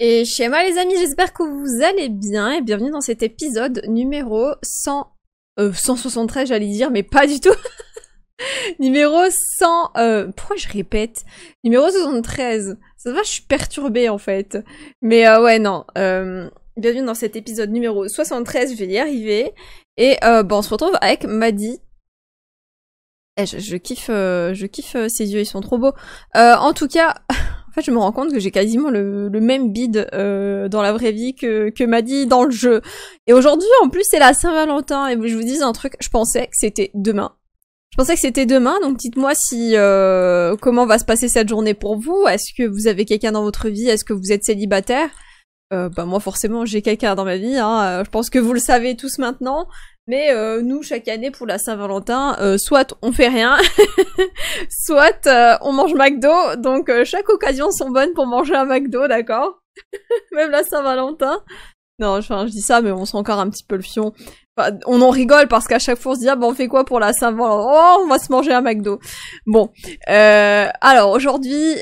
Et chez moi les amis, j'espère que vous allez bien et bienvenue dans cet épisode numéro 100... Euh, 173 j'allais dire, mais pas du tout Numéro 100... Euh, pourquoi je répète Numéro 73. Ça va, je suis perturbée en fait. Mais euh, ouais, non. Euh, bienvenue dans cet épisode numéro 73, je vais y arriver. Et euh, bon, bah, on se retrouve avec Maddy. Eh, je, je, kiffe, euh, je kiffe ses yeux, ils sont trop beaux. en tout cas... En fait, je me rends compte que j'ai quasiment le, même bide euh, dans la vraie vie que, que m'a dit dans le jeu. Et aujourd'hui, en plus, c'est la Saint-Valentin. Et je vous dis un truc, je pensais que c'était demain. Je pensais que c'était demain, donc dites-moi si euh, comment va se passer cette journée pour vous. Est-ce que vous avez quelqu'un dans votre vie Est-ce que vous êtes célibataire euh, bah, moi forcément j'ai quelqu'un dans ma vie, hein. euh, je pense que vous le savez tous maintenant. Mais euh, nous, chaque année pour la Saint-Valentin, euh, soit on fait rien, soit euh, on mange McDo. Donc chaque occasion sont bonnes pour manger un McDo, d'accord Même la Saint-Valentin. Non, je dis ça, mais on sent encore un petit peu le fion. on en rigole parce qu'à chaque fois on se dit ah, ben, on fait quoi pour la Saint-Valentin Oh, on va se manger un McDo. Bon, alors aujourd'hui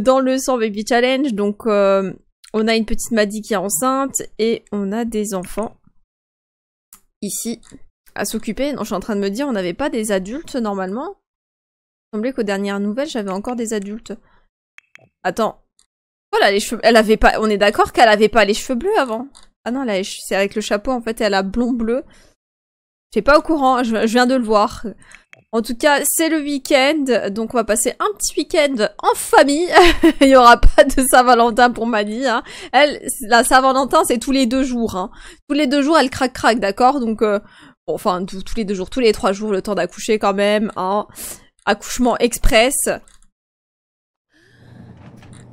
dans le 100 Baby Challenge, donc on a une petite Maddy qui est enceinte et on a des enfants ici à s'occuper. Non, je suis en train de me dire, on n'avait pas des adultes normalement. Il semblait qu'aux dernières nouvelles, j'avais encore des adultes. Attends. Voilà, oh les cheveux. Elle avait pas. On est d'accord qu'elle avait pas les cheveux bleus avant. Ah non, là, c'est avec le chapeau en fait, elle a blond bleu. Je suis pas au courant, je viens de le voir. En tout cas, c'est le week-end, donc on va passer un petit week-end en famille. Il n'y aura pas de Saint-Valentin pour Mani. Hein. Elle, la Saint-Valentin, c'est tous les deux jours. Hein. Tous les deux jours, elle craque craque, d'accord Donc, euh, enfin, tous les deux jours, tous les trois jours, le temps d'accoucher quand même. Hein. Accouchement express.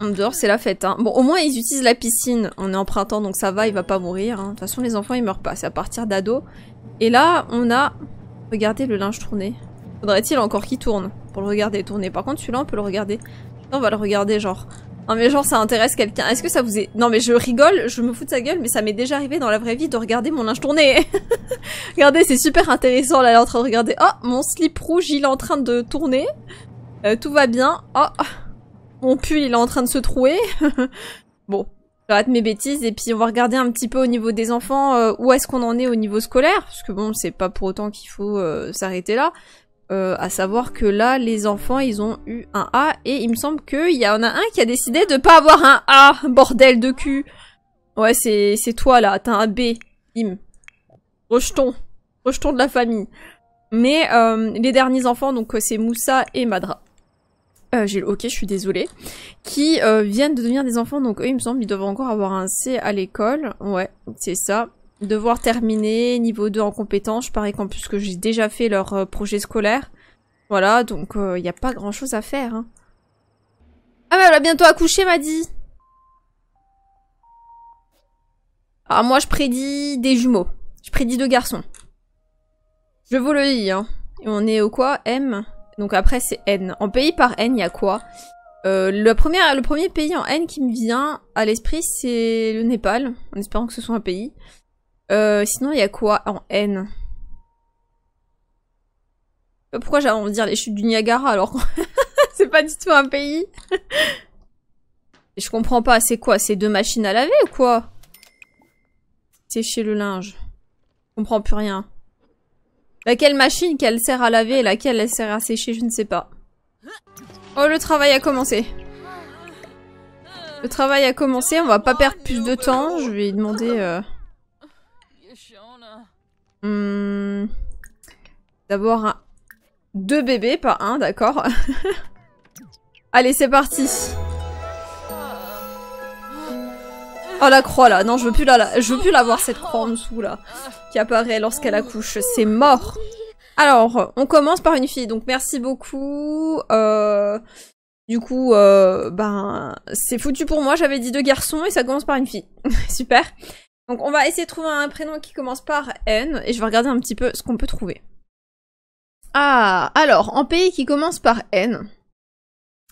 Dehors, c'est la fête. Bon, au moins, ils utilisent la piscine. On est en printemps, donc ça va, il va pas mourir. De toute façon, les enfants, ils meurent pas. C'est à partir d'ado. Et là, on a... Regardez le linge tourné. Faudrait-il encore qu'il tourne pour le regarder tourner. Par contre, celui-là, on peut le regarder. On va le regarder, genre. Non mais genre, ça intéresse quelqu'un. Est-ce que ça vous est... Non mais je rigole, je me fous de sa gueule, mais ça m'est déjà arrivé dans la vraie vie de regarder mon linge tourner. Regardez, c'est super intéressant, là, elle est en train de regarder. Oh, mon slip rouge, il est en train de tourner. Euh, tout va bien. Oh, mon pull, il est en train de se trouer. bon, j'arrête mes bêtises et puis on va regarder un petit peu au niveau des enfants euh, où est-ce qu'on en est au niveau scolaire parce que bon c'est pas pour autant qu'il faut euh, s'arrêter là euh, à savoir que là, les enfants, ils ont eu un A et il me semble qu'il y en a un qui a décidé de pas avoir un A, bordel de cul. Ouais, c'est toi là, t'as un B, im. Rejetons, rejetons de la famille. Mais euh, les derniers enfants, donc c'est Moussa et Madra. Euh, j'ai le ok, je suis désolée, qui viennent de devenir des enfants, donc eux, il me semble, ils doivent encore avoir un C à l'école. Ouais, c'est ça devoir terminer niveau 2 en compétence. Je parie qu'en plus que j'ai déjà fait leur euh, projet scolaire. Voilà, donc il euh, n'y a pas grand chose à faire. Hein. Ah bah elle va bientôt accoucher, m'a dit. Alors ah, moi je prédis des jumeaux. Je prédis deux garçons. Je vous le dis, hein. Et on est au quoi M Donc après c'est N. En pays par N, il y a quoi euh, le, premier, le premier pays en N qui me vient à l'esprit, c'est le Népal, en espérant que ce soit un pays. Euh, sinon, il y a quoi en N euh, Pourquoi j'ai envie de dire les chutes du Niagara alors c'est pas du tout un pays Je comprends pas, c'est quoi C'est deux machines à laver ou quoi Sécher le linge. Je comprends plus rien. Laquelle machine qu'elle sert à laver et laquelle elle sert à sécher, je ne sais pas. Oh, le travail a commencé. Le travail a commencé, on va pas perdre plus de temps. Je vais demander... Euh, Hmm. D'abord, deux bébés, pas un, d'accord. Allez, c'est parti. Oh la croix là, non je veux plus la, je veux plus la voir cette croix en dessous là, qui apparaît lorsqu'elle accouche, c'est mort. Alors, on commence par une fille, donc merci beaucoup. Euh, du coup, euh, ben, c'est foutu pour moi, j'avais dit deux garçons et ça commence par une fille. Super. Donc on va essayer de trouver un prénom qui commence par N et je vais regarder un petit peu ce qu'on peut trouver. Ah, alors, en pays qui commence par N.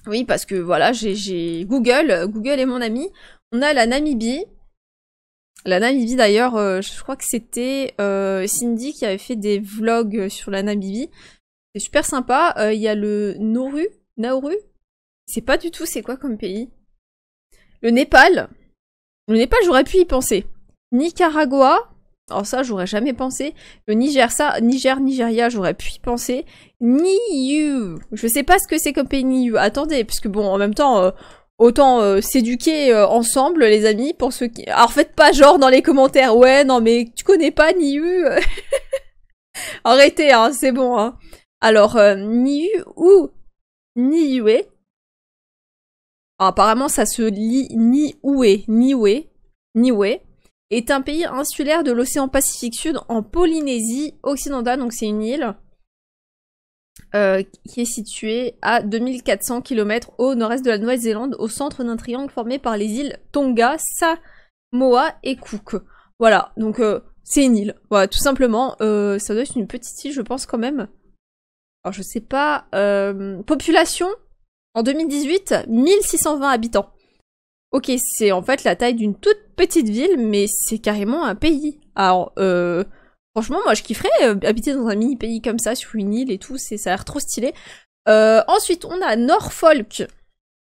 Oui, parce que voilà, j'ai Google, Google est mon ami. On a la Namibie. La Namibie d'ailleurs, euh, je crois que c'était euh, Cindy qui avait fait des vlogs sur la Namibie. C'est super sympa. Euh, il y a le Nauru, Nauru. C'est pas du tout c'est quoi comme pays. Le Népal. Le Népal, j'aurais pu y penser. Nicaragua. Alors oh, ça, j'aurais jamais pensé. Le Niger, ça, Niger, Nigeria, j'aurais pu y penser. Niu. Je sais pas ce que c'est comme pays Niu. Attendez, puisque bon, en même temps, euh, autant euh, s'éduquer euh, ensemble, les amis, pour ceux qui... Alors faites pas genre dans les commentaires, ouais, non mais tu connais pas Niu. Arrêtez, hein, c'est bon. Hein. Alors, Niu ou Niue. Ah, apparemment, ça se lit Niue, Niue, Niue est un pays insulaire de l'océan Pacifique Sud en Polynésie occidentale, donc c'est une île euh, qui est située à 2400 km au nord-est de la Nouvelle-Zélande, au centre d'un triangle formé par les îles Tonga, Samoa et Cook. Voilà, donc euh, c'est une île. Voilà, tout simplement, euh, ça doit être une petite île, je pense quand même. Alors je sais pas. population en 2018, 1620 habitants. Ok, c'est en fait la taille d'une toute petite ville, mais c'est carrément un pays. Alors, euh, franchement, moi je kifferais euh, habiter dans un mini pays comme ça, sur une île et tout, ça a l'air trop stylé. Euh, ensuite, on a Norfolk.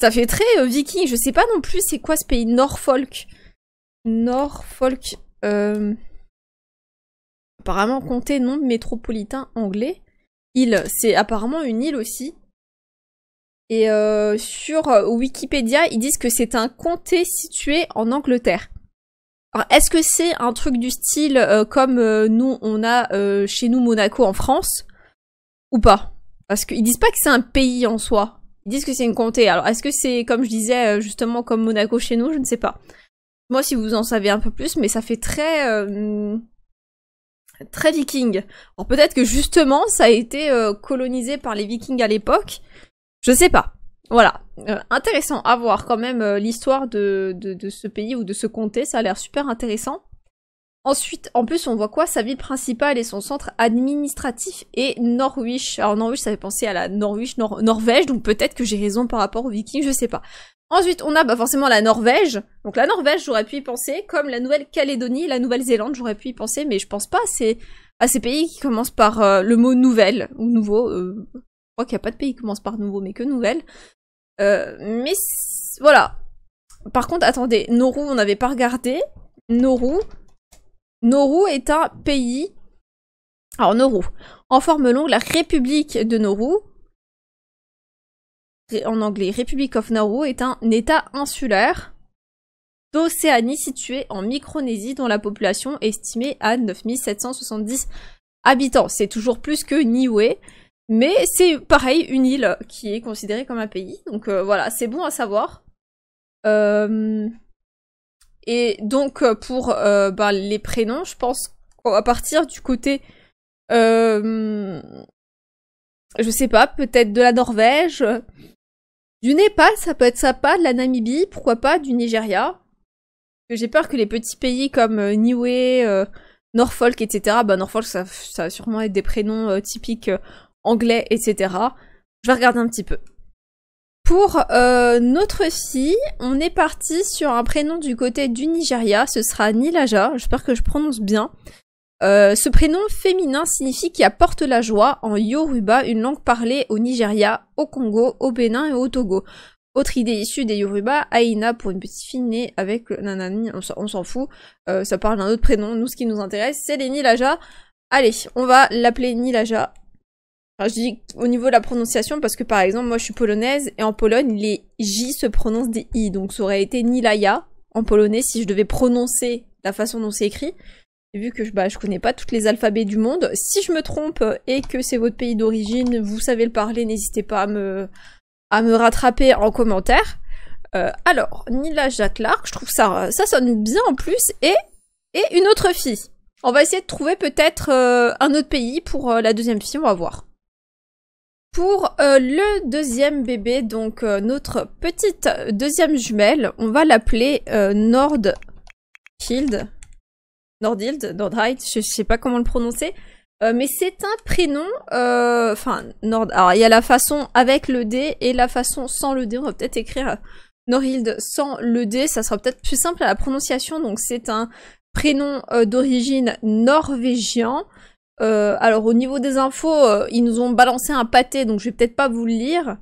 Ça fait très viking, je sais pas non plus c'est quoi ce pays, Norfolk. Norfolk. Apparemment, comté non métropolitain anglais. Île, c'est apparemment une île aussi. Et euh, sur euh, Wikipédia, ils disent que c'est un comté situé en Angleterre. Alors, est-ce que c'est un truc du style euh, comme nous, on a chez nous Monaco en France Ou pas Parce qu'ils disent pas que c'est un pays en soi. Ils disent que c'est une comté. Alors, est-ce que c'est, comme je disais, justement comme Monaco chez nous Je ne sais pas. Moi, si vous en savez un peu plus, mais ça fait très très viking. Alors peut-être que justement ça a été colonisé par les vikings à l'époque je sais pas. Voilà. Euh, intéressant à voir quand même euh, l'histoire de, de, ce pays ou de ce comté, ça a l'air super intéressant. Ensuite, en plus, on voit quoi Sa ville principale et son centre administratif est Norwich. Alors Norwich, ça fait penser à la Norwich, Norvège, donc peut-être que j'ai raison par rapport aux vikings, je sais pas. Ensuite, on a bah, forcément la Norvège. Donc la Norvège, j'aurais pu y penser, comme la Nouvelle-Calédonie, la Nouvelle-Zélande, j'aurais pu y penser, mais je pense pas à ces, à ces pays qui commencent par euh, le mot nouvelle ou nouveau qu'il n'y a pas de pays qui commence par nouveau, mais que nouvelle. Euh, mais voilà. Par contre, attendez, Nauru, on n'avait pas regardé. Nauru. Nauru est un pays. Alors, Nauru. En forme longue, la République de Nauru. En anglais, Republic of Nauru est un état insulaire d'Océanie situé en Micronésie dont la population est estimée à 9770 habitants. C'est toujours plus que Niue. Mais c'est pareil, une île qui est considérée comme un pays. Donc euh, voilà, c'est bon à savoir. Euh, et donc euh, pour bah, les prénoms, je pense va partir du côté... Je sais pas, peut-être de la Norvège. Du Népal, ça peut être sympa, de la Namibie, pourquoi pas, du Nigeria. J'ai peur que les petits pays comme Niue, Norfolk, etc., bah Norfolk, ça, ça va sûrement être des prénoms typiques anglais, etc. Je vais regarder un petit peu. Pour euh, notre fille, on est parti sur un prénom du côté du Nigeria, ce sera Nilaja, j'espère que je prononce bien. Euh, ce prénom féminin signifie qui apporte la joie en Yoruba, une langue parlée au Nigeria, au Congo, au Bénin et au Togo. Autre idée issue des Yoruba, Aina pour une petite fille née avec le on s'en fout, euh, ça parle d'un autre prénom, nous ce qui nous intéresse c'est les Nilaja. Allez, on va l'appeler Nilaja je dis au niveau de la prononciation parce que par exemple, moi je suis polonaise et en Pologne, les J se prononcent des I. Donc ça aurait été Nilaya en polonais si je devais prononcer la façon dont c'est écrit. Et vu que je, bah, je connais pas toutes les alphabets du monde, si je me trompe et que c'est votre pays d'origine, vous savez le parler, n'hésitez pas à me, à me rattraper en commentaire. Euh, alors, Nila Clark, je trouve ça, ça sonne bien en plus, et, et une autre fille. On va essayer de trouver peut-être euh, un autre pays pour euh, la deuxième fille, on va voir. Pour euh, le deuxième bébé, donc euh, notre petite deuxième jumelle, on va l'appeler euh, Nordhild, Nordhild. Nordhild, je je sais pas comment le prononcer. mais c'est un prénom, enfin Nord. Alors il y a la façon avec le D et la façon sans le D. On va peut-être écrire Nordhild sans le D, ça sera peut-être plus simple à la prononciation. Donc c'est un prénom d'origine norvégien euh, alors au niveau des infos, euh, ils nous ont balancé un pâté, donc je vais peut-être pas vous le lire.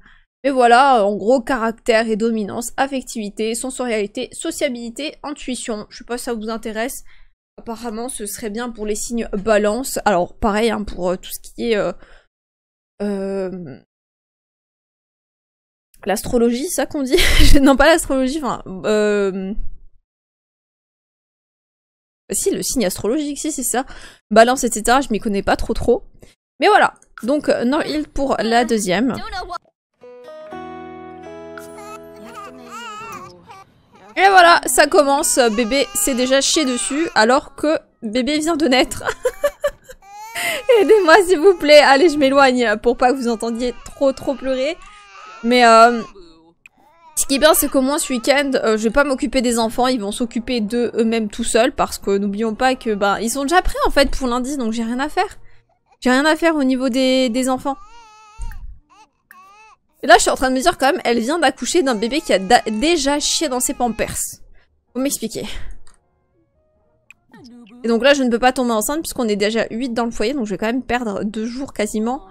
Mais voilà, euh, en gros, caractère et dominance, affectivité, sensorialité, sociabilité, intuition. Je sais pas si ça vous intéresse. Apparemment, ce serait bien pour les signes balance. Alors pareil, hein, pour tout ce qui est... l'astrologie, ça qu'on dit Non, pas l'astrologie, enfin... Si, le signe astrologique, si, c'est ça. Balance, etc. Je m'y connais pas trop trop. Mais voilà. Donc, euh, non il pour la deuxième. Et voilà, ça commence. Bébé s'est déjà chié dessus alors que bébé vient de naître. Aidez-moi s'il vous plaît. Allez, je m'éloigne pour pas que vous entendiez trop trop pleurer. Mais euh, ce qui est bien, c'est qu'au moins ce week-end, euh, je vais pas m'occuper des enfants, ils vont s'occuper d'eux mêmes tout seuls, parce que n'oublions pas que, bah, ils sont déjà prêts en fait pour lundi, donc j'ai rien à faire. J'ai rien à faire au niveau des, enfants. Et là, je suis en train de me dire quand même, elle vient d'accoucher d'un bébé qui a déjà chié dans ses pampers. Faut m'expliquer. Et donc là, je ne peux pas tomber enceinte puisqu'on est déjà 8 dans le foyer, donc je vais quand même perdre 2 jours quasiment.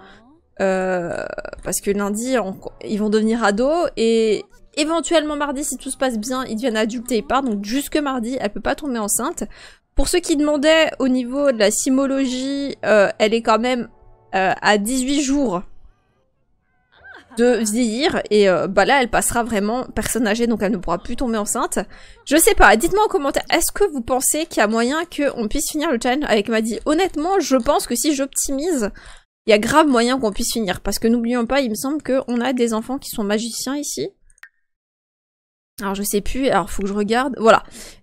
Euh, parce que lundi, ils vont devenir ados et Éventuellement mardi, si tout se passe bien, il deviennent adulte et ils partent. Donc jusque mardi, elle peut pas tomber enceinte. Pour ceux qui demandaient au niveau de la simologie, euh, elle est quand même euh, à 18 jours de ah. vieillir et euh, bah là elle passera vraiment personne âgée donc elle ne pourra plus tomber enceinte. Je sais pas, dites-moi en commentaire, est-ce que vous pensez qu'il y a moyen qu'on puisse finir le challenge avec Maddy Honnêtement, je pense que si j'optimise, il y a grave moyen qu'on puisse finir parce que n'oublions pas, il me semble qu'on a des enfants qui sont magiciens ici. Alors je sais plus, alors faut que je regarde. Voilà.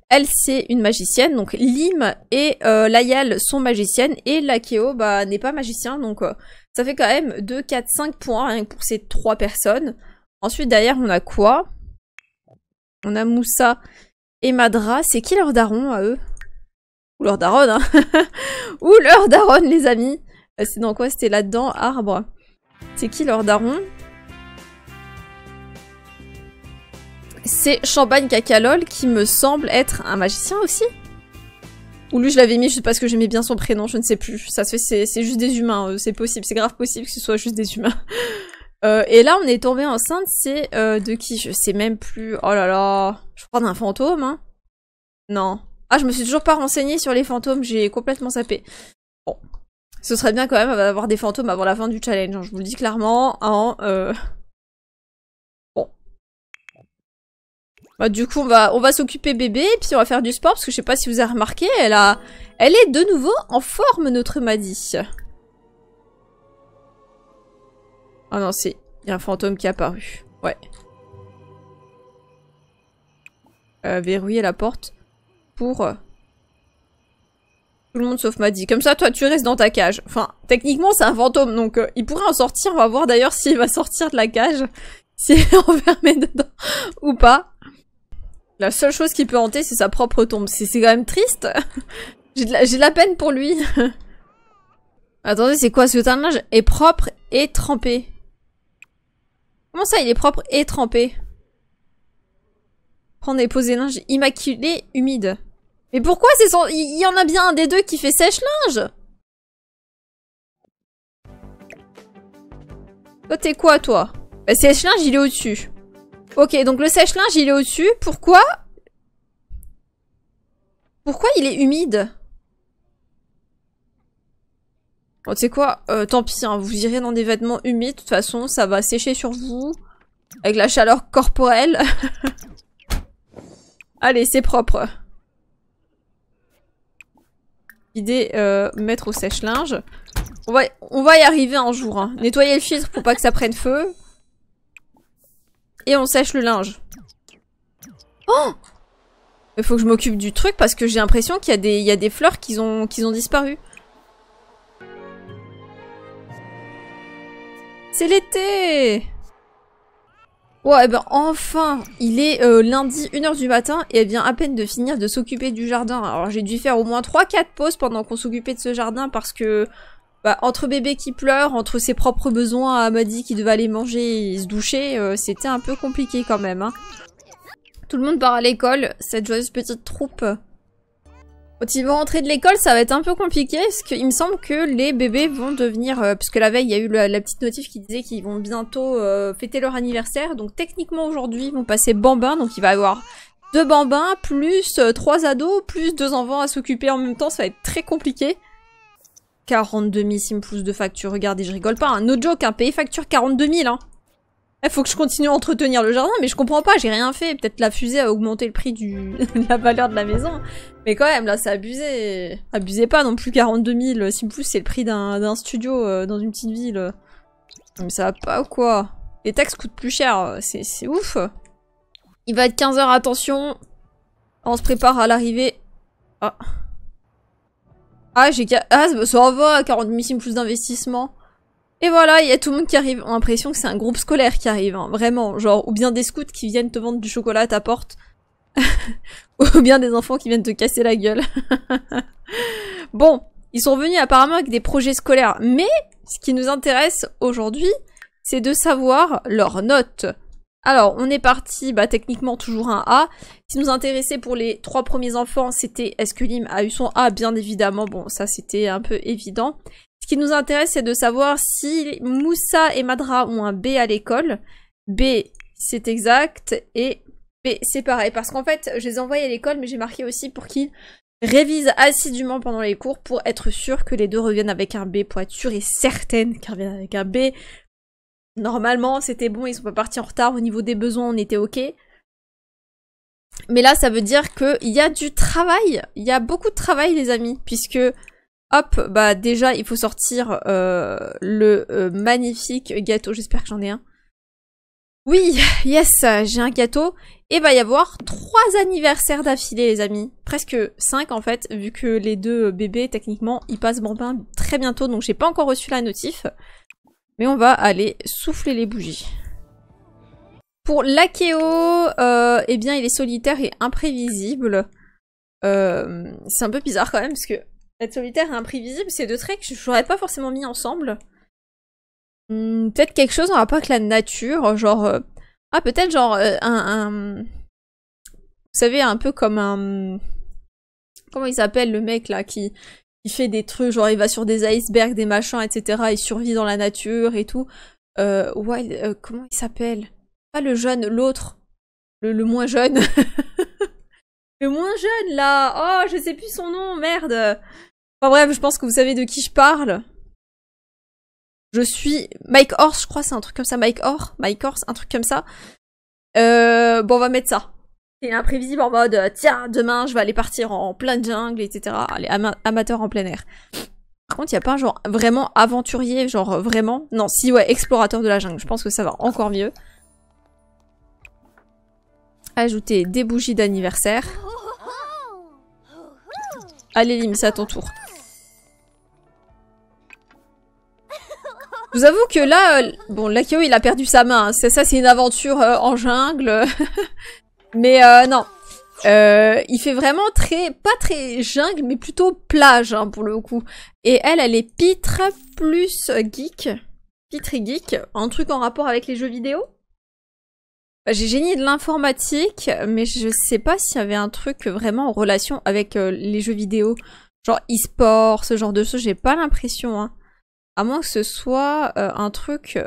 Elle c'est une magicienne, donc Lim et euh, sont magiciennes et Lakeo bah n'est pas magicien donc euh, ça fait quand même 2, 4, 5 points hein, pour ces trois personnes. Ensuite derrière on a quoi On a Moussa et Madra. C'est qui leur daron à eux Ou leur daron, hein Ou leur daron, les amis euh, C'est dans quoi C'était là-dedans Arbre. C'est qui leur daron C'est Champagne Cacalol qui me semble être un magicien aussi Ou lui je l'avais mis juste parce que j'aimais bien son prénom, je ne sais plus. Ça se fait, c'est juste des humains, euh, c'est possible, c'est grave possible que ce soit juste des humains. Euh, et là on est tombé enceinte, c'est euh, de qui Je sais même plus. Oh là là, je crois d'un fantôme. Hein non. Ah je me suis toujours pas renseignée sur les fantômes, j'ai complètement sapé. Bon. Ce serait bien quand même d'avoir des fantômes avant la fin du challenge, hein. je vous le dis clairement. en hein, Bah, du coup, on va, s'occuper bébé, puis on va faire du sport, parce que je sais pas si vous avez remarqué, elle a... Elle est de nouveau en forme, notre Maddy. Ah non, c'est... Il y a un fantôme qui est apparu. Ouais. Euh, verrouiller la porte pour... Euh, tout le monde sauf Maddy. Comme ça, toi, tu restes dans ta cage. Enfin, techniquement, c'est un fantôme, donc euh, il pourrait en sortir. On va voir d'ailleurs s'il va sortir de la cage. s'il est enfermé dedans ou pas. La seule chose qui peut hanter, c'est sa propre tombe. C'est quand même triste. J'ai de, la peine pour lui. Attendez, c'est quoi ce linge Est propre et trempé. Comment ça, il est propre et trempé Prendre et poser linge immaculé, humide. Mais pourquoi c'est Il y en a bien un des deux qui fait sèche-linge Toi, t'es quoi, toi bah, sèche-linge, il est au-dessus. Ok, donc le sèche-linge, il est au-dessus. Pourquoi Pourquoi il est humide Oh, tu sais quoi euh, Tant pis, hein, vous irez dans des vêtements humides. De toute façon, ça va sécher sur vous. Avec la chaleur corporelle. Allez, c'est propre. Idée, euh, mettre au sèche-linge. On va, on va y arriver un jour. Hein. Nettoyer le filtre pour pas que ça prenne feu. Et on sèche le linge. Oh Il faut que je m'occupe du truc parce que j'ai l'impression qu'il y, a des fleurs qui ont, disparu. C'est l'été Ouais, eh ben enfin Il est euh, lundi 1h du matin et elle vient à peine de finir de s'occuper du jardin. Alors j'ai dû faire au moins 3-4 pauses pendant qu'on s'occupait de ce jardin parce que bah, entre bébé qui pleure, entre ses propres besoins, Amadi qui devait aller manger et se doucher, euh, c'était un peu compliqué quand même. Hein. Tout le monde part à l'école, cette joyeuse petite troupe. Quand ils vont rentrer de l'école, ça va être un peu compliqué, parce qu'il me semble que les bébés vont devenir... Euh, puisque la veille, il y a eu la, petite notif qui disait qu'ils vont bientôt euh, fêter leur anniversaire, donc techniquement aujourd'hui, ils vont passer bambins. donc il va y avoir deux bambins, plus trois ados, plus deux enfants à s'occuper en même temps, ça va être très compliqué. 42 000 mille de facture. Regardez, je rigole pas. Un hein. No joke, un hein. facture 42 000, Il faut que je continue à entretenir le jardin, mais je comprends pas, j'ai rien fait. Peut-être la fusée a augmenté le prix du... de la valeur de la maison. Mais quand même, là, c'est abusé. Abusez pas non plus 42 000. Si c'est le prix d'un studio euh, dans une petite ville. Mais ça va pas ou quoi Les taxes coûtent plus cher, c'est ouf. Il va être 15h, attention. On se prépare à l'arrivée. Ah. Ah, j'ai... Ah, ça va, 40 000 plus d'investissement. Et voilà, il y a tout le monde qui arrive. On a l'impression que c'est un groupe scolaire qui arrive, hein, vraiment. Genre, ou bien des scouts qui viennent te vendre du chocolat à ta porte. ou bien des enfants qui viennent te casser la gueule. bon, ils sont venus apparemment avec des projets scolaires. Mais ce qui nous intéresse aujourd'hui, c'est de savoir leurs notes. Alors, on est parti, bah, techniquement, toujours un A. Ce qui nous intéressait pour les trois premiers enfants, c'était est-ce que Lim a eu son A, bien évidemment. Bon, ça, c'était un peu évident. Ce qui nous intéresse, c'est de savoir si Moussa et Madra ont un B à l'école. B, c'est exact. Et B, c'est pareil. Parce qu'en fait, je les ai envoyés à l'école, mais j'ai marqué aussi pour qu'ils révisent assidûment pendant les cours pour être sûr que les deux reviennent avec un B, pour être et certaine qu'ils reviennent avec un B. Normalement, c'était bon, ils sont pas partis en retard. Au niveau des besoins, on était ok. Mais là, ça veut dire qu'il y a du travail. Il y a beaucoup de travail, les amis, puisque hop, bah déjà, il faut sortir euh, le euh, magnifique gâteau. J'espère que j'en ai un. Oui, yes, j'ai un gâteau. Et va y avoir trois anniversaires d'affilée, les amis. Presque cinq, en fait, vu que les deux bébés, techniquement, ils passent mon très bientôt, donc j'ai pas encore reçu la notif. Mais on va aller souffler les bougies. Pour l'Akeo, euh, eh bien, il est solitaire et imprévisible. Euh, c'est un peu bizarre quand même, parce que être solitaire et imprévisible, c'est deux traits que je n'aurais pas forcément mis ensemble. Hmm, peut-être quelque chose en rapport avec la nature, genre... Euh, ah, peut-être genre un, un, Vous savez, un peu comme un... Comment il s'appelle le mec là qui, il fait des trucs, genre il va sur des icebergs, des machins, etc. Il survit dans la nature et tout. Euh, euh comment il s'appelle Pas le jeune, l'autre. Le, le, moins jeune. le moins jeune, là Oh, je sais plus son nom, merde Enfin bref, je pense que vous savez de qui je parle. Je suis... Mike Horse, je crois, c'est un truc comme ça. Mike Horse Mike Horse, un truc comme ça. Euh, bon, on va mettre ça. C'est imprévisible en mode euh, tiens demain je vais aller partir en plein jungle etc Allez, amateur en plein air par contre il y a pas un genre vraiment aventurier genre euh, vraiment non si ouais explorateur de la jungle je pense que ça va encore mieux ajouter des bougies d'anniversaire allez Lim c'est à ton tour vous avoue que là, euh, bon, Lakio il a perdu sa main. Hein. C'est ça, c'est une aventure en jungle. Mais euh, non. Euh, il fait vraiment très, pas très jungle, mais plutôt plage hein, pour le coup. Et elle, elle est pitre plus geek. Pitre geek, un truc en rapport avec les jeux vidéo. Bah, j'ai génie de l'informatique, mais je sais pas s'il y avait un truc vraiment en relation avec euh, les jeux vidéo. Genre e-sport, ce genre de choses, j'ai pas l'impression. Hein. À moins que ce soit euh, un truc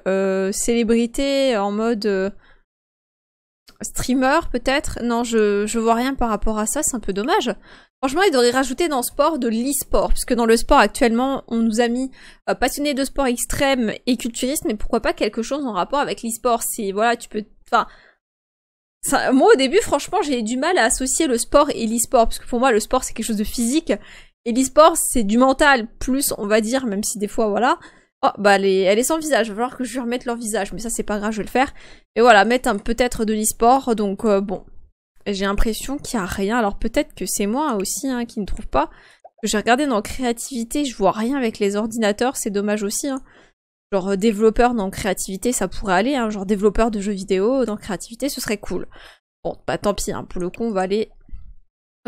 célébrité en mode streamer peut-être. Non, je, je vois rien par rapport à ça, c'est un peu dommage. Franchement, il devrait rajouter dans sport de l'e-sport, puisque dans le sport actuellement, on nous a mis euh, passionnés de sport extrême et culturiste, mais pourquoi pas quelque chose en rapport avec l'e-sport Si voilà, tu peux, enfin, moi au début, franchement, j'ai du mal à associer le sport et l'e-sport, parce que pour moi, le sport c'est quelque chose de physique et l'e-sport c'est du mental plus, on va dire, même si des fois, voilà, Oh, bah, elle est, sans visage, il va falloir que je lui remette leur visage, mais ça c'est pas grave, je vais le faire. Et voilà, mettre un peut-être de l'e-sport, donc euh, bon. J'ai l'impression qu'il n'y a rien, alors peut-être que c'est moi aussi hein, qui ne trouve pas. J'ai regardé dans créativité, je vois rien avec les ordinateurs, c'est dommage aussi. Hein. Genre euh, développeur dans créativité, ça pourrait aller, hein. genre développeur de jeux vidéo dans créativité, ce serait cool. Bon, bah tant pis, pour le coup on va aller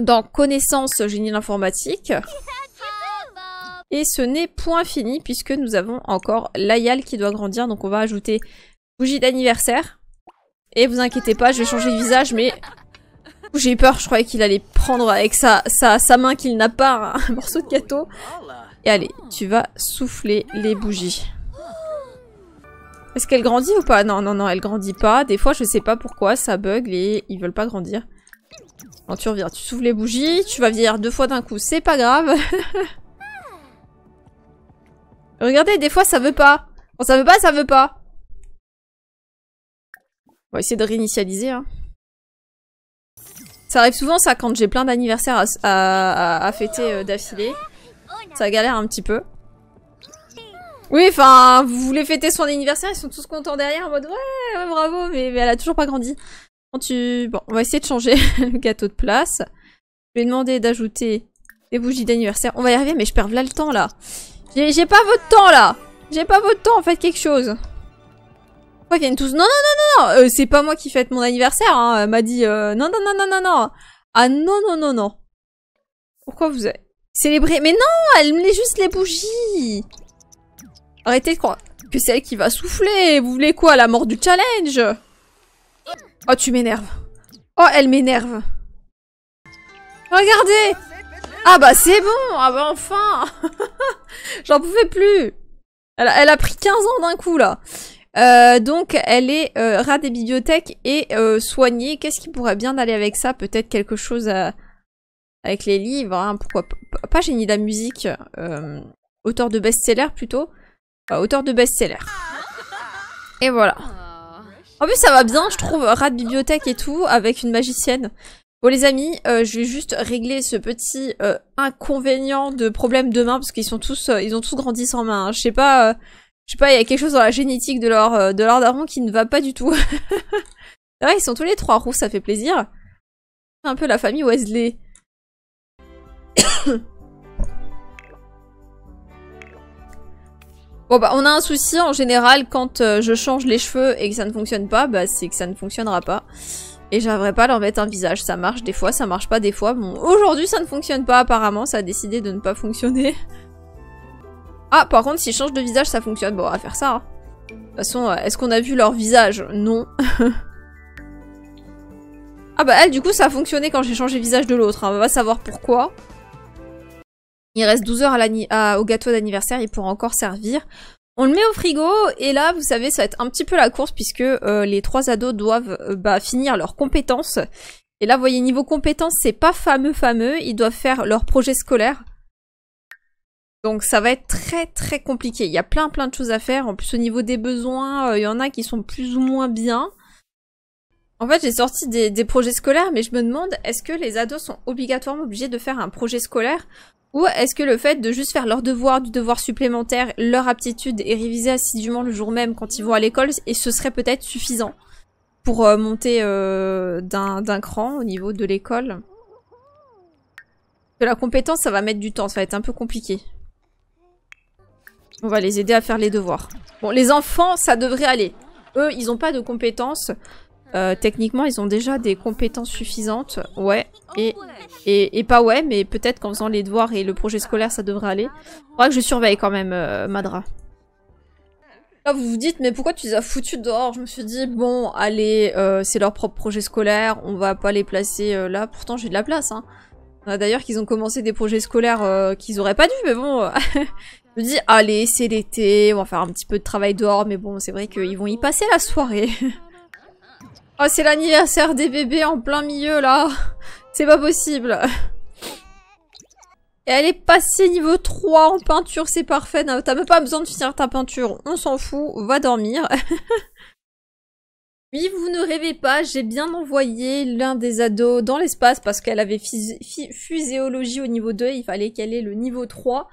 dans connaissance génie l'informatique. Et ce n'est point fini puisque nous avons encore l'Ayal qui doit grandir. Donc on va ajouter bougie d'anniversaire. Et vous inquiétez pas, je vais changer de visage mais... J'ai eu peur, je croyais qu'il allait prendre avec sa, sa, main qu'il n'a pas hein, un morceau de gâteau. Et allez, tu vas souffler les bougies. Est-ce qu'elle grandit ou pas Non, non, non, elle grandit pas. Des fois, je sais pas pourquoi, ça bug et ils veulent pas grandir. Quand tu reviens, tu souffles les bougies, tu vas venir deux fois d'un coup, c'est pas grave. Regardez, des fois ça veut pas. Quand ça veut pas, ça veut pas. On va essayer de réinitialiser. Hein. Ça arrive souvent ça quand j'ai plein d'anniversaires à, fêter euh, d'affilée. Ça galère un petit peu. Oui, enfin, vous voulez fêter son anniversaire, ils sont tous contents derrière en mode ouais, bravo, mais, elle a toujours pas grandi. Quand tu... Bon, on va essayer de changer le gâteau de place. Je vais demander d'ajouter des bougies d'anniversaire. On va y arriver, mais je perds là le temps là. J'ai pas votre temps là J'ai pas votre temps, faites quelque chose Pourquoi viennent tous... Non, non, non, non, non C'est pas moi qui fête mon anniversaire, hein, m'a dit... Non, non, non, non, non, Ah non, non, non, non Pourquoi vous... Célébrer... Mais non Elle me laisse juste les bougies Arrêtez de croire que c'est elle qui va souffler Vous voulez quoi, la mort du challenge Oh, tu m'énerves Oh, elle m'énerve Regardez ah bah c'est bon Ah bah enfin J'en pouvais plus elle, a pris 15 ans d'un coup là euh, donc elle est euh, rat des bibliothèques et euh, soignée. Qu'est-ce qui pourrait bien aller avec ça Peut-être quelque chose avec les livres. Hein, pourquoi pas génie de la musique Auteur de best-seller plutôt. auteur de best-seller. Et voilà. Ah. En plus ça va bien je trouve, rat bibliothèque et tout, avec une magicienne. Bon les amis, euh, je vais juste régler ce petit euh, inconvénient de problème de main parce qu'ils sont tous, euh, ils ont tous grandi sans main. Hein. Je sais pas, je sais pas, il y a quelque chose dans la génétique de leur de daron qui ne va pas du tout. ouais, ils sont tous les trois roux, ça fait plaisir. Un peu la famille Wesley. bon bah on a un souci en général quand je change les cheveux et que ça ne fonctionne pas, bah c'est que ça ne fonctionnera pas. Et j'aimerais pas leur mettre un visage. Ça marche des fois, ça marche pas des fois. Bon, aujourd'hui ça ne fonctionne pas apparemment, ça a décidé de ne pas fonctionner. Ah, par contre, s'ils changent de visage, ça fonctionne. Bon, on va faire ça. Hein. De toute façon, euh, est-ce qu'on a vu leur visage Non. ah bah elle, du coup, ça a fonctionné quand j'ai changé visage de l'autre. Hein. On va savoir pourquoi. Il reste 12 heures à à, au gâteau d'anniversaire, il pourra encore servir. On le met au frigo et là, vous savez, ça va être un petit peu la course puisque euh, les trois ados doivent euh, bah, finir leurs compétences. Et là, vous voyez, niveau compétences, c'est pas fameux fameux. Ils doivent faire leur projet scolaire. Donc ça va être très très compliqué. Il y a plein plein de choses à faire. En plus, au niveau des besoins, euh, il y en a qui sont plus ou moins bien. En fait, j'ai sorti des, des projets scolaires, mais je me demande, est-ce que les ados sont obligatoirement obligés de faire un projet scolaire ou est-ce que le fait de juste faire leur devoir, du devoir supplémentaire, leur aptitude et réviser assidûment le jour même quand ils vont à l'école, et ce serait peut-être suffisant pour euh, monter euh, d'un cran au niveau de l'école De la compétence, ça va mettre du temps, ça va être un peu compliqué. On va les aider à faire les devoirs. Bon, les enfants, ça devrait aller. Eux, ils n'ont pas de compétences, euh, techniquement, ils ont déjà des compétences suffisantes, ouais, et, et, pas ouais, mais peut-être qu'en faisant les devoirs et le projet scolaire, ça devrait aller. Faudra que je surveille quand même, euh, Madra. Là, ah, vous vous dites, mais pourquoi tu les as foutus dehors Je me suis dit, bon, allez, euh, c'est leur propre projet scolaire, on va pas les placer là. Pourtant, j'ai de la place, hein. Bah, d'ailleurs, qu'ils ont commencé des projets scolaires qu'ils auraient pas dû, mais bon... je me dis, allez, c'est l'été, on va faire un petit peu de travail dehors, mais bon, c'est vrai qu'ils vont y passer la soirée. Oh, c'est l'anniversaire des bébés en plein milieu, là C'est pas possible Et elle est passée niveau 3 en peinture, c'est parfait. T'as même pas besoin de finir ta peinture, on s'en fout, va dormir. Oui, vous ne rêvez pas, j'ai bien envoyé l'un des ados dans l'espace parce qu'elle avait fuséologie au niveau 2 il fallait qu'elle ait le niveau 3.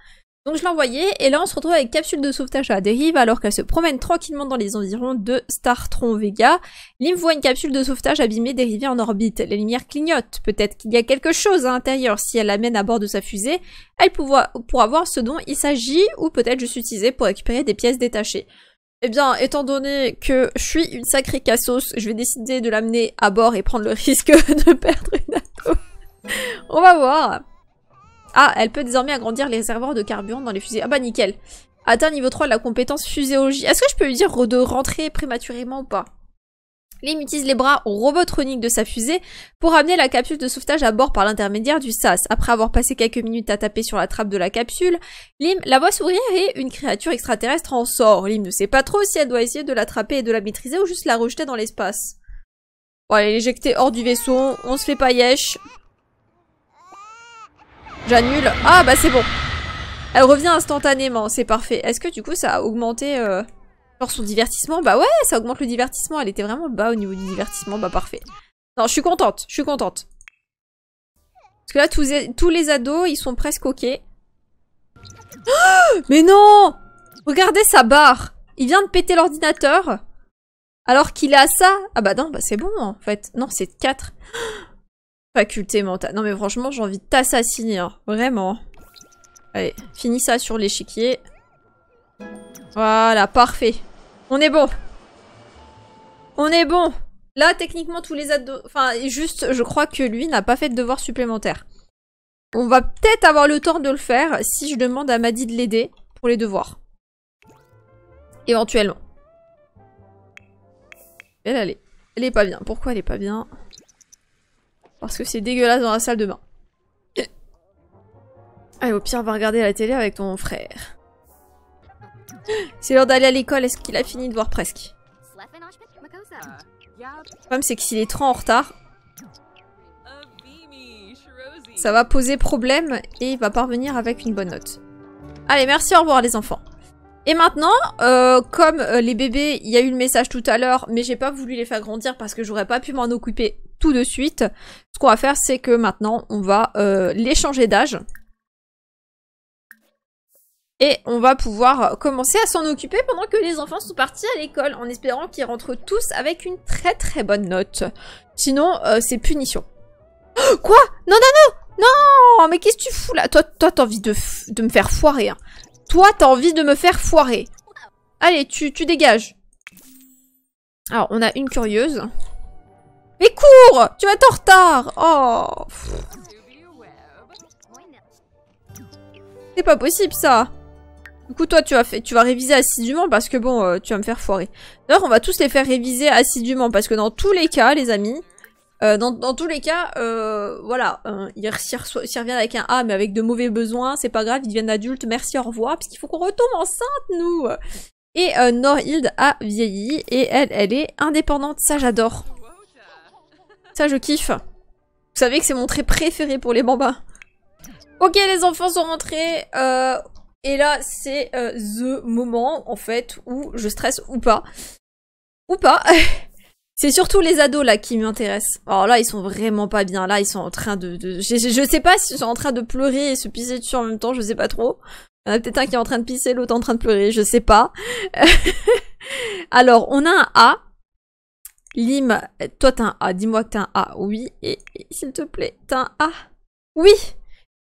Donc je l'envoyais et là on se retrouve avec capsule de sauvetage à la dérive alors qu'elle se promène tranquillement dans les environs de Startron Vega. Lim voit une capsule de sauvetage abîmée dérivée en orbite. Les lumières clignotent. Peut-être qu'il y a quelque chose à l'intérieur. Si elle l'amène à bord de sa fusée, elle pourra, pour voir ce dont il s'agit ou peut-être juste utiliser pour récupérer des pièces détachées. Eh bien, étant donné que je suis une sacrée cassos, je vais décider de l'amener à bord et prendre le risque de perdre une ato. on va voir. Ah, elle peut désormais agrandir les réservoirs de carburant dans les fusées. Ah bah nickel. Atteint niveau 3 de la compétence fuséologie. Est-ce que je peux lui dire de rentrer prématurément ou pas Lim utilise les bras au robot de sa fusée pour amener la capsule de sauvetage à bord par l'intermédiaire du SAS. Après avoir passé quelques minutes à taper sur la trappe de la capsule, Lim la voit sourire et une créature extraterrestre en sort. Lim ne sait pas trop si elle doit essayer de l'attraper et de la maîtriser ou juste la rejeter dans l'espace. Bon, elle est éjectée hors du vaisseau, on se fait paillèche. J'annule. Ah bah c'est bon. Elle revient instantanément, c'est parfait. Est-ce que du coup ça a augmenté euh, son divertissement Bah ouais, ça augmente le divertissement. Elle était vraiment bas au niveau du divertissement, bah parfait. Non, je suis contente, je suis contente. Parce que là, tous les, ados, ils sont presque ok. mais non Regardez sa barre Il vient de péter l'ordinateur alors qu'il a ça Ah bah non, bah c'est bon en fait. Non, c'est 4. Faculté mentale. Non mais franchement, j'ai envie de t'assassiner, hein. Vraiment. Allez, finis ça sur l'échiquier. Voilà, parfait. On est bon. On est bon. Là, techniquement, tous les ados... Enfin, juste, je crois que lui n'a pas fait de devoir supplémentaire. On va peut-être avoir le temps de le faire si je demande à Maddy de l'aider pour les devoirs. Éventuellement. Elle, elle est... Elle est pas bien. Pourquoi elle est pas bien parce que c'est dégueulasse dans la salle de bain. Allez, ah, au pire, va regarder la télé avec ton frère. C'est l'heure d'aller à l'école, est-ce qu'il a fini de voir presque Le problème, c'est que s'il est trop en retard, ça va poser problème et il va parvenir avec une bonne note. Allez, merci, au revoir les enfants. Et maintenant, euh, comme euh, les bébés, il y a eu le message tout à l'heure, mais j'ai pas voulu les faire grandir parce que j'aurais pas pu m'en occuper tout de suite. Ce qu'on va faire, c'est que maintenant, on va euh, les changer d'âge. Et on va pouvoir euh, commencer à s'en occuper pendant que les enfants sont partis à l'école, en espérant qu'ils rentrent tous avec une très très bonne note. Sinon, euh, c'est punition. Oh, quoi Non, non, non Non Mais qu'est-ce que tu fous là Toi, toi, t'as envie de, de, me faire foirer. Hein. Toi, t'as envie de me faire foirer. Allez, tu, tu dégages. Alors, on a une curieuse. Mais cours Tu vas être en retard Oh C'est pas possible ça Du coup toi tu vas, tu vas réviser assidûment parce que bon euh, tu vas me faire foirer. D'ailleurs on va tous les faire réviser assidûment parce que dans tous les cas les amis, euh, dans, tous les cas, euh, voilà, hein, ils, reviennent avec un A mais avec de mauvais besoins, c'est pas grave, ils deviennent adultes, merci, au revoir, parce qu'il faut qu'on retombe enceinte, nous Et Norhild a vieilli et elle, elle est indépendante, ça j'adore. Ça, je kiffe. Vous savez que c'est mon trait préféré pour les bambins. Ok, les enfants sont rentrés. Euh, et là, c'est euh, the moment, en fait, où je stresse ou pas. Ou pas. c'est surtout les ados, là, qui m'intéressent. Alors là, ils sont vraiment pas bien. Là, ils sont en train de... Je, sais pas s'ils sont en train de pleurer et se pisser dessus en même temps, je sais pas trop. Il y en a peut-être un qui est en train de pisser, l'autre en train de pleurer, je sais pas. Alors, on a un A Lim, toi t'as un A, dis-moi que t'as un A, oui, et, s'il te plaît, t'as un A Oui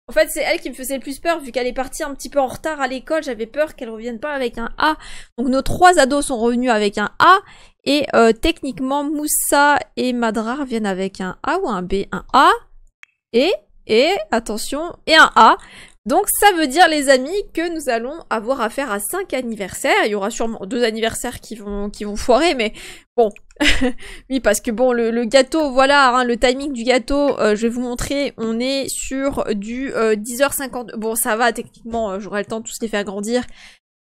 En fait, c'est elle qui me faisait le plus peur, vu qu'elle est partie un petit peu en retard à l'école, j'avais peur qu'elle revienne pas avec un A. Donc nos trois ados sont revenus avec un A, et euh, techniquement, Moussa et Madra reviennent avec un A ou un B, un A, et, et, attention, et un A. Donc ça veut dire les amis que nous allons avoir affaire à 5 anniversaires. Il y aura sûrement deux anniversaires qui vont, qui vont foirer, mais bon. oui, parce que bon, le, gâteau, voilà, hein, le timing du gâteau, euh, je vais vous montrer, on est sur du 10h50. Euh, bon, ça va, techniquement, euh, j'aurai le temps de tous les faire grandir.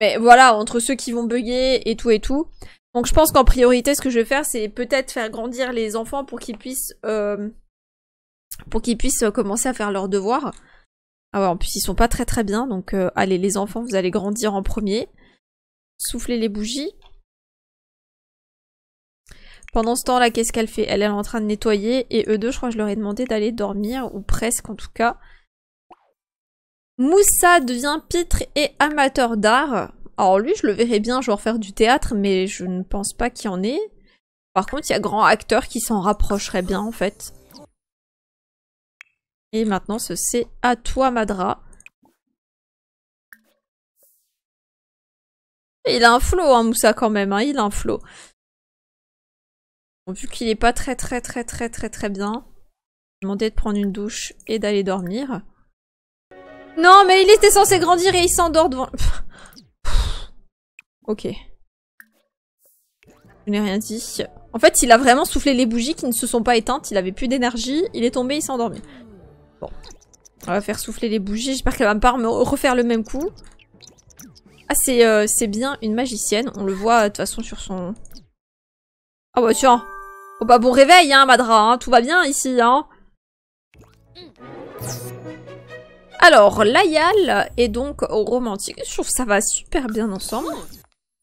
Mais voilà, entre ceux qui vont bugger et tout et tout. Donc je pense qu'en priorité, ce que je vais faire, c'est peut-être faire grandir les enfants pour qu'ils puissent... pour qu'ils puissent commencer à faire leurs devoirs. Ah ouais en plus, ils sont pas très très bien, donc euh, allez les enfants, vous allez grandir en premier. Soufflez les bougies. Pendant ce temps là, qu'est-ce qu'elle fait Elle est en train de nettoyer et eux deux, je crois que je leur ai demandé d'aller dormir, ou presque en tout cas. Moussa devient pitre et amateur d'art. Alors lui, je le verrais bien je en faire du théâtre, mais je ne pense pas qu'il y en ait. Par contre, il y a grand acteur qui s'en rapprocherait bien en fait. Et maintenant, ce c'est à toi, Madra. Il a un flow, hein, Moussa, quand même. Hein, il a un flow. vu qu'il n'est pas très, très, très, très, très, très bien, demander de prendre une douche et d'aller dormir. Non, mais il était censé grandir et il s'endort devant... ok. Je n'ai rien dit. En fait, il a vraiment soufflé les bougies qui ne se sont pas éteintes. Il avait plus d'énergie. Il est tombé, il s'est endormi. On va faire souffler les bougies. J'espère qu'elle va pas me refaire le même coup. Ah, c'est euh, c'est bien une magicienne. On le voit euh, de toute façon sur son... Ah bah, oh, bah tiens. bon réveil, hein, Madra. Hein. Tout va bien ici, hein. Alors, Layal est donc romantique. Je trouve que ça va super bien ensemble.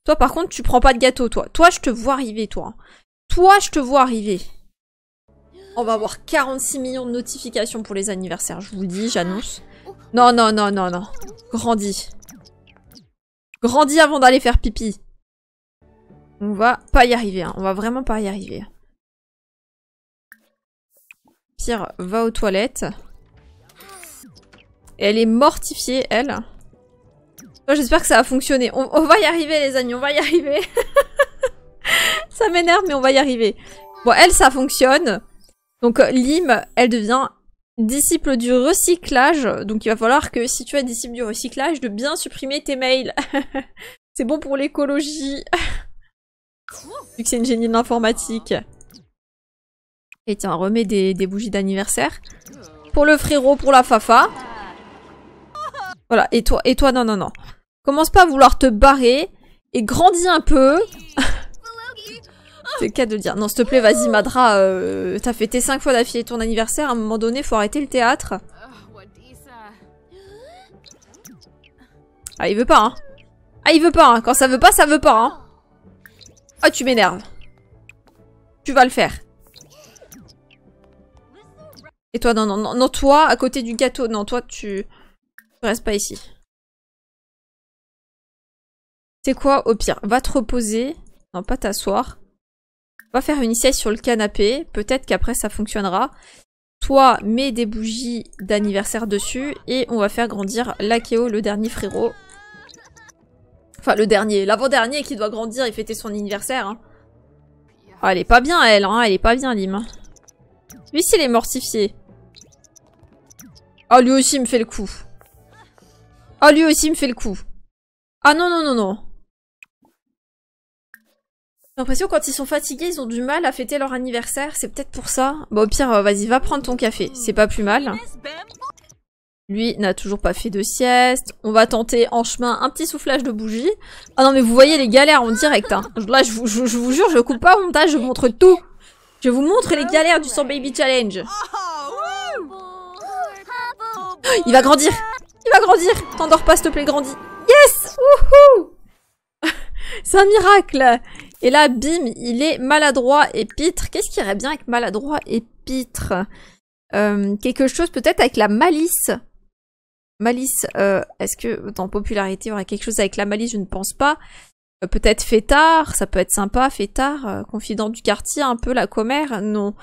Toi, par contre, tu prends pas de gâteau, toi. Toi, je te vois arriver, toi. Toi, je te vois arriver. On va avoir 46 millions de notifications pour les anniversaires, je vous le dis, ah, j'annonce. Non, non, non, non, non. Grandis. Grandis avant d'aller faire pipi. On va pas y arriver, hein. on va vraiment pas y arriver. Pierre va aux toilettes. elle est mortifiée, elle. Oh, j'espère que ça a fonctionné. On, on, va y arriver, les amis, on va y arriver. ça m'énerve, mais on va y arriver. Bon, elle, ça fonctionne. Donc euh, Lim, elle devient disciple du recyclage. Donc il va falloir que si tu es disciple du recyclage, de bien supprimer tes mails. c'est bon pour l'écologie. Vu que c'est une génie de l'informatique. Et tiens, remets des bougies d'anniversaire. Pour le frérot, pour la fafa. Voilà, et toi, et toi, non, non, non. Commence pas à vouloir te barrer et grandis un peu. C'est le cas de dire. Non, s'il te plaît, vas-y, Madra, euh, t'as fêté cinq fois d'affilée ton anniversaire, à un moment donné, faut arrêter le théâtre. Ah, il veut pas, hein. Ah, il veut pas, hein. Quand ça veut pas, ça veut pas, hein. Ah, tu m'énerves. Tu vas le faire. Et toi, non, non, non, non, toi, à côté du gâteau, non, toi, tu, tu restes pas ici. C'est quoi, au pire Va te reposer. Non, pas t'asseoir va faire une sieste sur le canapé, peut-être qu'après ça fonctionnera. Toi, mets des bougies d'anniversaire dessus et on va faire grandir l'Akeo, le dernier frérot. Enfin, le dernier, l'avant-dernier qui doit grandir et fêter son anniversaire. Hein. Ah, elle est pas bien, elle, hein. elle est pas bien, Lim. Lui, s'il est mortifié. Ah, lui aussi, il me fait le coup. Ah, lui aussi, il me fait le coup. Ah, non, non, non, non. J'ai l'impression quand ils sont fatigués, ils ont du mal à fêter leur anniversaire. C'est peut-être pour ça. Bon, au pire, euh, vas-y, va prendre ton café. C'est pas plus mal. Lui n'a toujours pas fait de sieste. On va tenter en chemin un petit soufflage de bougie. Ah non, mais vous voyez les galères en direct. Hein. Là, je vous, jure, je coupe pas au montage, je montre tout. Je vous montre les galères du 100 Baby Challenge. Il va grandir Il va grandir T'endors pas, s'il te plaît, grandis. Yes Wouhou C'est un miracle et là, bim, il est maladroit et pitre. Qu'est-ce qui irait bien avec maladroit et pitre euh, Quelque chose peut-être avec la malice. Malice, euh, est-ce que dans popularité, il y aurait quelque chose avec la malice Je ne pense pas. Euh, peut-être fêtard, ça peut être sympa, fêtard, confident du quartier, un peu la commère, non.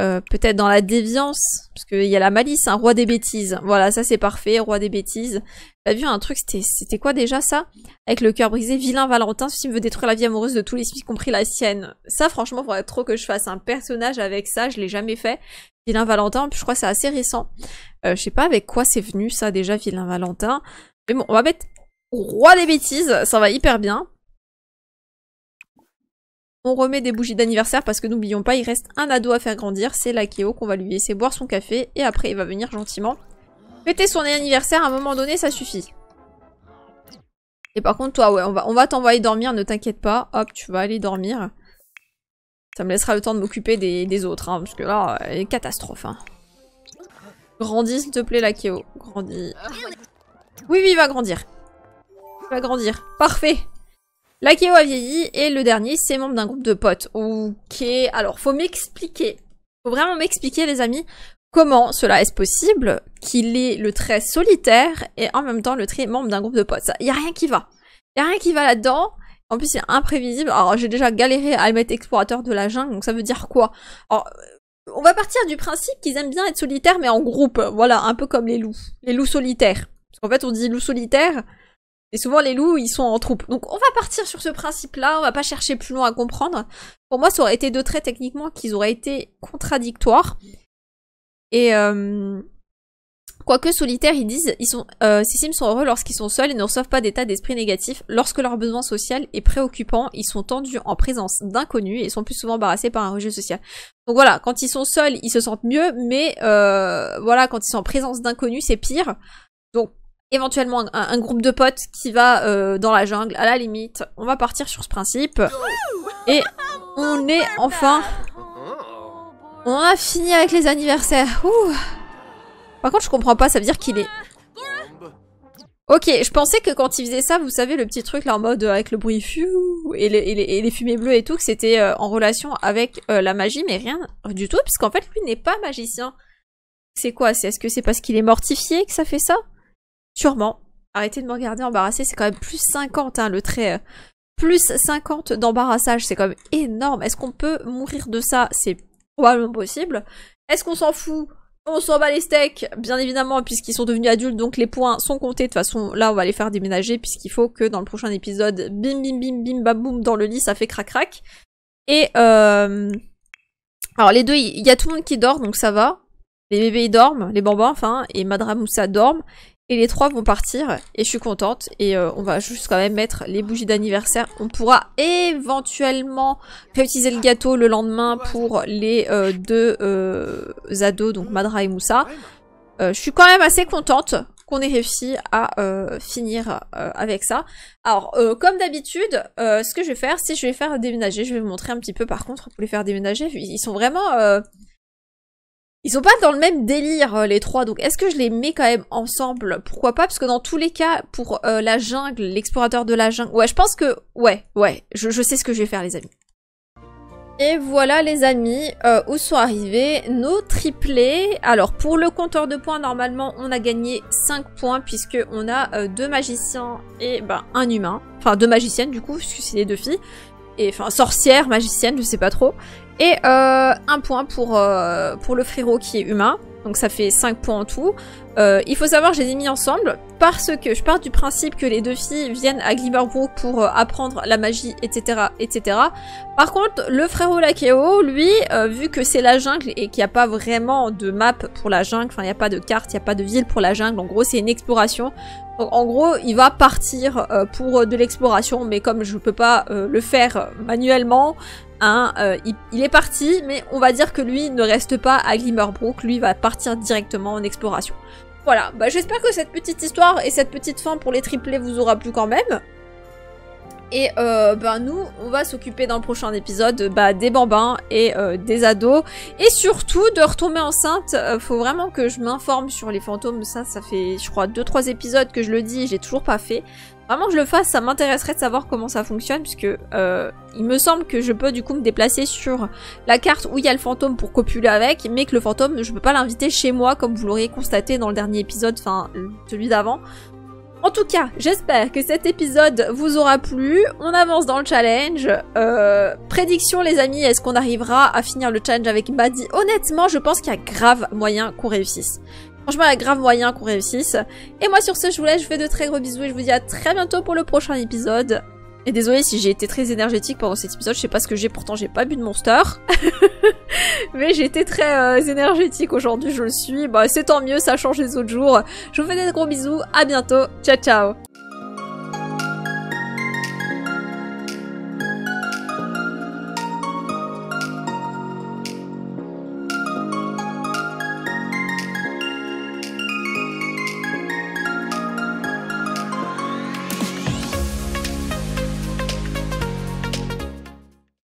Euh, peut-être dans la déviance, parce qu'il y a la malice, un hein, roi des bêtises. Voilà, ça c'est parfait, roi des bêtises. T'as vu un truc, c'était quoi déjà ça Avec le cœur brisé, vilain Valentin, ce film veut détruire la vie amoureuse de tous les filles, y compris la sienne. Ça, franchement, faudrait trop que je fasse un personnage avec ça, je l'ai jamais fait. Vilain Valentin, je crois que c'est assez récent. Euh, je sais pas avec quoi c'est venu ça déjà, Vilain Valentin. Mais bon, on va mettre Roi des bêtises, ça va hyper bien. On remet des bougies d'anniversaire parce que n'oublions pas, il reste un ado à faire grandir. C'est l'Akeo qu'on va lui laisser boire son café et après il va venir gentiment fêter son anniversaire. À un moment donné, ça suffit. Et par contre, toi, ouais, on va, on va t'envoyer dormir, ne t'inquiète pas. Hop, tu vas aller dormir. Ça me laissera le temps de m'occuper des, autres, hein, parce que là, une catastrophe. Hein. Grandis, s'il te plaît, Lakeo. Grandis. Oui, oui, il va grandir. Il va grandir. Parfait. L'Akeo a vieilli et le dernier, c'est membre d'un groupe de potes. Ok, alors faut m'expliquer. Faut vraiment m'expliquer, les amis, comment cela est possible qu'il ait le trait solitaire et en même temps le trait membre d'un groupe de potes. Il y a rien qui va. Il a rien qui va là-dedans. En plus, c'est imprévisible. Alors, j'ai déjà galéré à le mettre explorateur de la jungle, donc ça veut dire quoi euh, on va partir du principe qu'ils aiment bien être solitaires, mais en groupe. Voilà, un peu comme les loups. Les loups solitaires. Parce qu'en fait, on dit loup solitaire, et souvent, les loups, ils sont en troupe. Donc, on va partir sur ce principe-là. On va pas chercher plus loin à comprendre. Pour moi, ça aurait été deux traits techniquement qu'ils auraient été contradictoires. Et euh, quoique solitaires, ils disent, ils sont, euh, ces sims sont heureux lorsqu'ils sont seuls et ne reçoivent pas d'état d'esprit négatif. Lorsque leur besoin social est préoccupant, ils sont tendus en présence d'inconnus et sont plus souvent embarrassés par un rejet social. Donc voilà, quand ils sont seuls, ils se sentent mieux, mais euh, voilà, quand ils sont en présence d'inconnus, c'est pire. Donc éventuellement un, groupe de potes qui va euh, dans la jungle, à la limite. On va partir sur ce principe. Et on est enfin... On a fini avec les anniversaires. Par contre, je comprends pas, ça veut dire qu'il est... Ok, je pensais que quand il faisait ça, vous savez, le petit truc là en mode euh, avec le bruit fou et, les, fumées bleues et tout, que c'était euh, en relation avec la magie, mais rien du tout, parce qu'en fait, lui n'est pas magicien. C'est quoi est-ce que c'est parce qu'il est mortifié que ça fait ça Sûrement. Arrêtez de me regarder embarrassé. c'est quand même plus 50 hein, le trait. Euh. Plus 50 d'embarrassage, c'est quand même énorme. Est-ce qu'on peut mourir de ça C'est probablement possible. Est-ce qu'on s'en fout on s'en bat les steaks, bien évidemment, puisqu'ils sont devenus adultes, donc les points sont comptés. De toute façon, là, on va les faire déménager, puisqu'il faut que dans le prochain épisode, bim, bim, bim, bim, bam, boum, dans le lit, ça fait crac, crac. Et, euh, Alors, les deux, il y, a tout le monde qui dort, donc ça va. Les bébés, ils dorment, les bambins, enfin, et Madramoussa Moussa dorment. Et les trois vont partir et je suis contente. Et euh, on va juste quand même mettre les bougies d'anniversaire. On pourra éventuellement réutiliser le gâteau le lendemain pour les euh, deux euh, ados, donc Madra et Moussa. je suis quand même assez contente qu'on ait réussi à finir avec ça. Alors, comme d'habitude, ce que je vais faire, c'est je vais faire déménager. Je vais vous montrer un petit peu par contre pour les faire déménager. Ils sont vraiment ils sont pas dans le même délire euh, les trois, donc est-ce que je les mets quand même ensemble Pourquoi pas Parce que dans tous les cas, pour euh, la jungle, l'explorateur de la jungle... Ouais, je pense que... Ouais, ouais, je, sais ce que je vais faire les amis. Et voilà les amis, euh, où sont arrivés nos triplés. Alors pour le compteur de points, normalement on a gagné 5 points puisque on a deux magiciens et ben, un humain. Enfin deux magiciennes du coup, puisque c'est les deux filles. Et enfin sorcière, magicienne, je sais pas trop. Et euh, un point pour, euh, pour le frérot qui est humain. Donc ça fait 5 points en tout. Euh, il faut savoir, je les ai mis ensemble parce que je pars du principe que les deux filles viennent à Glimmerbrook pour apprendre la magie, etc., etc. Par contre, le frérot Lakeo, lui, vu que c'est la jungle et qu'il n'y a pas vraiment de map pour la jungle, enfin il n'y a pas de carte, il n'y a pas de ville pour la jungle, en gros c'est une exploration. Donc en gros, il va partir pour de l'exploration, mais comme je ne peux pas le faire manuellement, Hein, euh, il, est parti, mais on va dire que lui ne reste pas à Glimmerbrook, lui va partir directement en exploration. Voilà, bah, j'espère que cette petite histoire et cette petite fin pour les triplés vous aura plu quand même. Et euh, ben, nous, on va s'occuper dans le prochain épisode bah, des bambins et euh, des ados. Et surtout de retomber enceinte. Il faut vraiment que je m'informe sur les fantômes. Ça, ça fait, je crois, 2-3 épisodes que je le dis. J'ai toujours pas fait. Vraiment que je le fasse, ça m'intéresserait de savoir comment ça fonctionne, puisque euh, il me semble que je peux du coup me déplacer sur la carte où il y a le fantôme pour copuler avec, mais que le fantôme, je peux pas l'inviter chez moi, comme vous l'auriez constaté dans le dernier épisode, enfin celui d'avant. En tout cas, j'espère que cet épisode vous aura plu. On avance dans le challenge. Euh, prédiction les amis, est-ce qu'on arrivera à finir le challenge avec Maddy Honnêtement, je pense qu'il y a grave moyen qu'on réussisse. Franchement, il y a grave moyen qu'on réussisse. Et moi, sur ce, je vous laisse. Je vous fais de très gros bisous et je vous dis à très bientôt pour le prochain épisode. Et désolé si j'ai été très énergétique pendant cet épisode, je sais pas ce que j'ai, pourtant j'ai pas bu de monster. Mais j'ai été très euh, énergétique aujourd'hui, je le suis. Bah c'est tant mieux, ça change les autres jours. Je vous fais des gros bisous, à bientôt, ciao ciao